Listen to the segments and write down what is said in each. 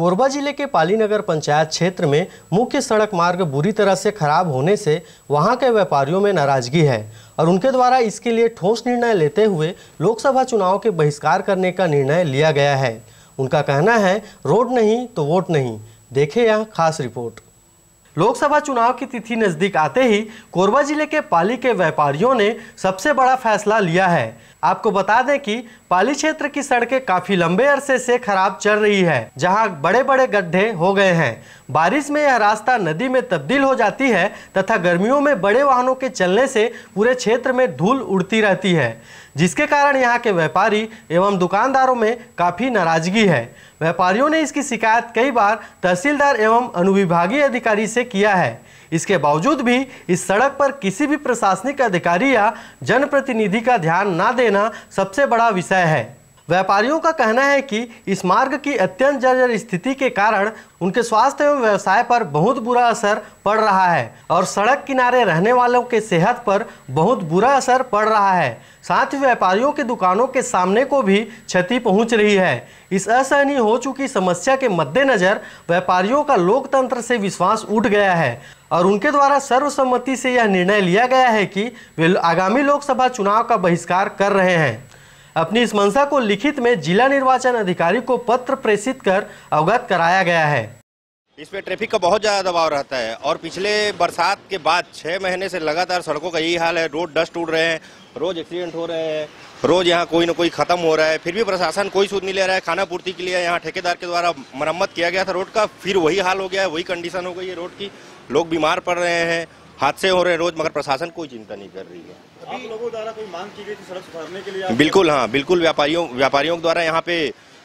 कोरबा जिले के पाली नगर पंचायत क्षेत्र में मुख्य सड़क मार्ग बुरी तरह से खराब होने से वहां के व्यापारियों में नाराजगी है और उनके द्वारा इसके लिए ठोस निर्णय लेते हुए लोकसभा चुनाव के बहिष्कार करने का निर्णय लिया गया है उनका कहना है रोड नहीं तो वोट नहीं देखे यहाँ खास रिपोर्ट लोकसभा चुनाव की तिथि नजदीक आते ही कोरबा जिले के पाली के व्यापारियों ने सबसे बड़ा फैसला लिया है आपको बता दें कि पाली क्षेत्र की सड़कें काफी लंबे अरसे से खराब चल रही है जहां बड़े बड़े गड्ढे हो गए हैं बारिश में यह रास्ता नदी में तब्दील हो जाती है तथा गर्मियों में बड़े वाहनों के चलने से पूरे क्षेत्र में धूल उड़ती रहती है जिसके कारण यहाँ के व्यापारी एवं दुकानदारों में काफ़ी नाराजगी है व्यापारियों ने इसकी शिकायत कई बार तहसीलदार एवं अनुविभागीय अधिकारी से किया है इसके बावजूद भी इस सड़क पर किसी भी प्रशासनिक अधिकारी या जनप्रतिनिधि का ध्यान ना देना सबसे बड़ा विषय है व्यापारियों का कहना है कि इस मार्ग की अत्यंत जर्जर स्थिति के कारण उनके स्वास्थ्य एवं व्यवसाय पर बहुत बुरा असर पड़ रहा है और सड़क किनारे रहने वालों के सेहत पर बहुत बुरा असर पड़ रहा है साथ ही व्यापारियों के दुकानों के सामने को भी क्षति पहुंच रही है इस असहनीय हो चुकी समस्या के मद्देनज़र व्यापारियों का लोकतंत्र से विश्वास उठ गया है और उनके द्वारा सर्वसम्मति से यह निर्णय लिया गया है कि वे आगामी लोकसभा चुनाव का बहिष्कार कर रहे हैं अपनी इस मंशा को लिखित में जिला निर्वाचन अधिकारी को पत्र प्रेषित कर अवगत कराया गया है इसमें ट्रैफिक का बहुत ज़्यादा दबाव रहता है और पिछले बरसात के बाद छः महीने से लगातार सड़कों का यही हाल है रोड डस्ट उड़ रहे हैं रोज एक्सीडेंट हो रहे हैं रोज यहाँ कोई ना कोई खत्म हो रहा है फिर भी प्रशासन कोई सूद नहीं ले रहा है खाना पूर्ति के लिए यहाँ ठेकेदार के द्वारा मरम्मत किया गया था रोड का फिर वही हाल हो गया है वही कंडीशन हो गई है रोड की लोग बीमार पड़ रहे हैं हादसे हो रहे हैं रोज मगर प्रशासन कोई चिंता नहीं कर रही है अभी लोगों द्वारा कोई मांग की गई थी सड़क सुधारने के लिए बिल्कुल हाँ बिल्कुल व्यापारियों व्यापारियों द्वारा यहाँ पे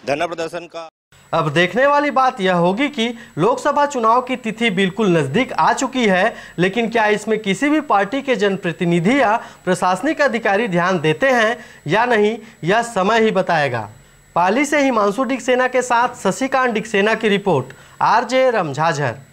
धरना प्रदर्शन का अब देखने वाली बात यह होगी कि लोकसभा चुनाव की तिथि बिल्कुल नज़दीक आ चुकी है लेकिन क्या इसमें किसी भी पार्टी के जनप्रतिनिधि या प्रशासनिक अधिकारी ध्यान देते हैं या नहीं यह समय ही बताएगा पाली से हिमांशु डिकसेना के साथ शशिकांत डिकसेना की रिपोर्ट आरजे रमझाझर